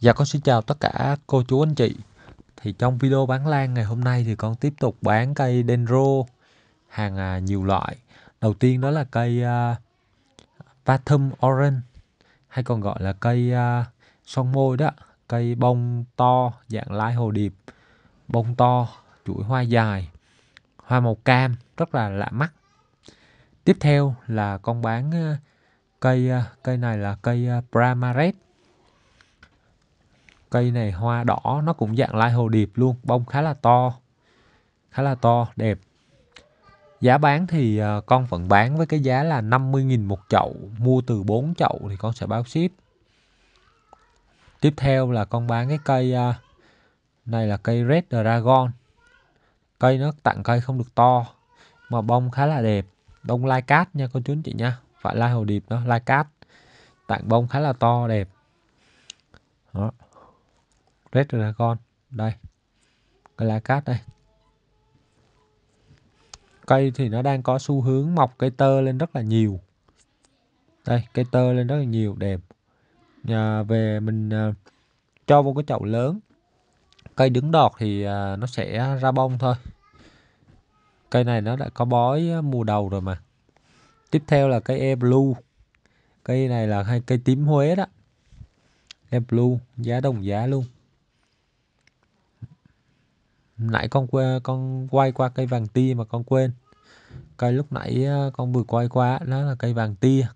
Dạ con xin chào tất cả cô chú anh chị Thì trong video bán lan ngày hôm nay thì con tiếp tục bán cây Dendro Hàng à, nhiều loại Đầu tiên đó là cây à, Patum Orange Hay còn gọi là cây à, son môi đó Cây bông to dạng lai hồ điệp Bông to, chuỗi hoa dài Hoa màu cam, rất là lạ mắt Tiếp theo là con bán à, cây à, cây này là cây à, Pramaret cây này hoa đỏ nó cũng dạng lai hồ điệp luôn bông khá là to khá là to đẹp giá bán thì ờ, con vẫn bán với cái giá là 50.000 một chậu mua từ 4 chậu thì con sẽ báo ship tiếp theo là con bán cái cây ờ, này là cây Red Dragon cây nó tặng cây không được to mà bông khá là đẹp bông lai cát nha cô chú anh chị nha phải lai hồ điệp đó lai cát tặng bông khá là to đẹp đó Red Dragon đây lá cát đây cây thì nó đang có xu hướng mọc cây tơ lên rất là nhiều đây cây tơ lên rất là nhiều đẹp à, về mình à, cho vô cái chậu lớn cây đứng đọt thì à, nó sẽ ra bông thôi cây này nó đã có bói ờ, mùa đầu rồi mà tiếp theo là cây e blue cây này là hai cây tím huế đó e blue giá đồng giá luôn nãy con quê con quay qua cây vàng tia mà con quên cây lúc nãy ờ, con vừa quay qua đó là cây vàng tia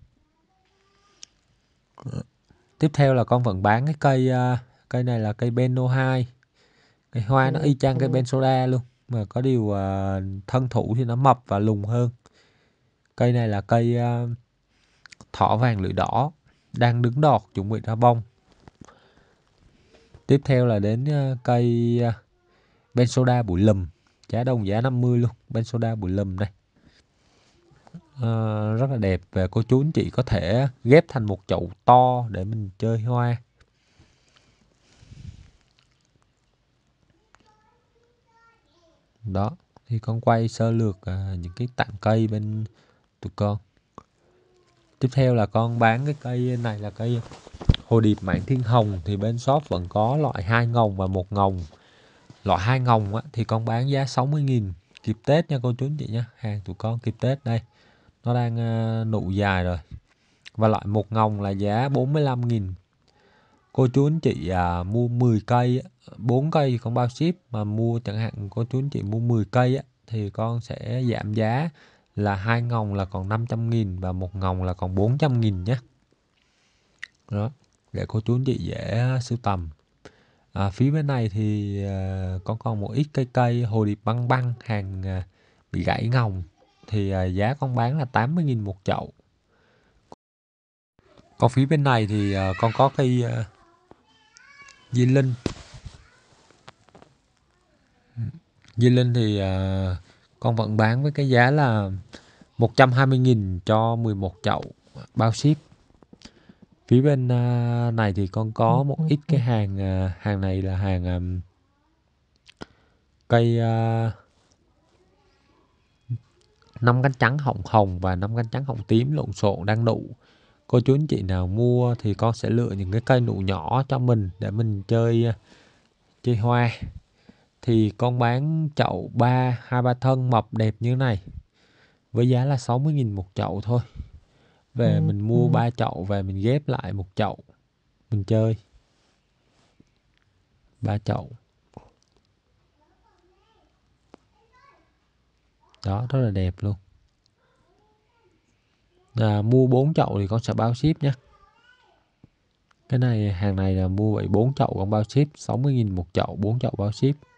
tiếp theo là con vẫn bán cái cây ờ, cây này là cây Beno 2 cây hoa nó y ừ, chang cây Ben Soda luôn mà có điều ờ, thân thủ thì nó mập và lùng hơn cây này là cây thỏ vàng lưỡi đỏ đang đứng đọt chuẩn bị ra bông tiếp theo là đến cây ben soda bụi lùm giá đông giá 50 luôn ben soda bụi lùm này à, ờ, rất là đẹp và cô chú anh chị có thể ghép thành một chậu to để mình chơi hoa đó thì con quay sơ lược à, những cái tặng cây bên tụi con tiếp theo là con bán cái cây này là cây hồ điệp mảng thiên hồng thì bên shop vẫn có loại hai ngồng và một ngồng loại hai ngồng á, thì con bán giá 60.000 kịp Tết nha cô chú anh chị nhé hàng tụi con kịp Tết đây nó đang ờ, nụ dài rồi và loại một ngồng là giá 45.000 cô chú anh chị à, mua 10 cây 4 cây thì con bao ship mà mua chẳng hạn cô chú anh chị mua 10 cây á, thì con sẽ giảm giá là hai ngồng là còn 500.000 và một ngồng là còn 400.000 nhé đó để cô chú anh chị dễ sưu tầm à, phía bên này thì à, có còn một ít cây cây hồ điệp băng băng hàng à, bị gãy ngồng thì à, giá con bán là 80.000 một chậu còn phía bên này thì à, con có cây à, di linh di linh thì con vẫn bán với cái giá là 120.000 cho 11 chậu bao ship phía bên uh, này thì con có ừ, một ừ, ít cái ừ. hàng uh, hàng này là hàng um, cây năm uh, cánh trắng hồng hồng và năm cánh trắng hồng tím lộn xộn đang nụ cô chú anh chị nào mua thì con sẽ lựa những cái cây nụ nhỏ cho mình để mình chơi uh, chơi hoa thì con bán chậu ba hai ba thân mập đẹp như này với giá là 60.000 một chậu thôi về ừ, mình mua ừ. ba chậu về mình ghép lại một chậu mình chơi ba chậu đó rất là đẹp luôn à, mua bốn chậu thì con sẽ bao ship nhé cái này hàng này là mua vậy bốn chậu con bao ship 60.000 một chậu bốn chậu bao ship